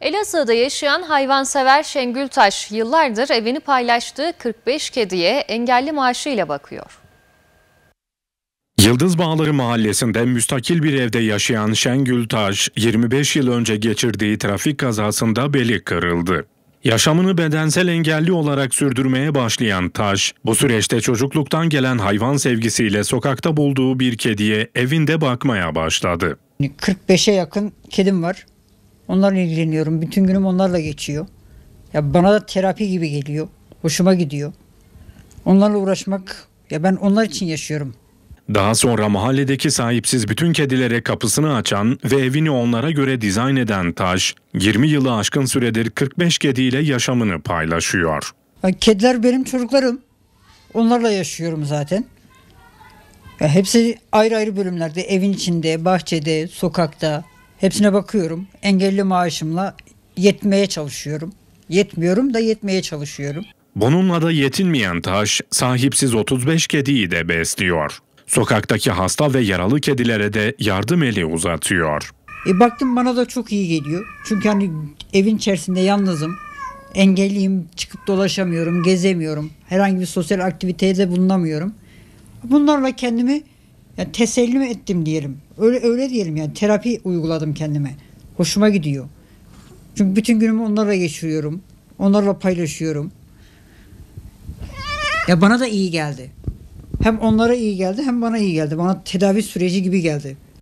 Elazığ'da yaşayan hayvansever Şengül Taş yıllardır evini paylaştığı 45 kediye engelli maaşıyla bakıyor. Yıldız Bağları Mahallesi'nde müstakil bir evde yaşayan Şengül Taş, 25 yıl önce geçirdiği trafik kazasında beli kırıldı. Yaşamını bedensel engelli olarak sürdürmeye başlayan Taş, bu süreçte çocukluktan gelen hayvan sevgisiyle sokakta bulduğu bir kediye evinde bakmaya başladı. 45'e yakın kedim var. Onlarla ilgileniyorum. Bütün günüm onlarla geçiyor. Ya bana da terapi gibi geliyor. Hoşuma gidiyor. Onlarla uğraşmak ya ben onlar için yaşıyorum. Daha sonra mahalledeki sahipsiz bütün kedilere kapısını açan ve evini onlara göre dizayn eden Taş, 20 yılı aşkın süredir 45 kediyle yaşamını paylaşıyor. kediler benim çocuklarım. Onlarla yaşıyorum zaten. Ya hepsi ayrı ayrı bölümlerde, evin içinde, bahçede, sokakta, Hepsine bakıyorum. Engelli maaşımla yetmeye çalışıyorum. Yetmiyorum da yetmeye çalışıyorum. Bununla da yetinmeyen Taş, sahipsiz 35 kediyi de besliyor. Sokaktaki hasta ve yaralı kedilere de yardım eli uzatıyor. E baktım bana da çok iyi geliyor. Çünkü hani evin içerisinde yalnızım. Engelliyim, çıkıp dolaşamıyorum, gezemiyorum. Herhangi bir sosyal aktiviteye de bulunamıyorum. Bunlarla kendimi yani tesellim ettim diyelim. Öyle öyle diyelim yani terapi uyguladım kendime. Hoşuma gidiyor. Çünkü bütün günümü onlarla geçiriyorum. Onlarla paylaşıyorum. Ya bana da iyi geldi. Hem onlara iyi geldi hem bana iyi geldi. Bana tedavi süreci gibi geldi.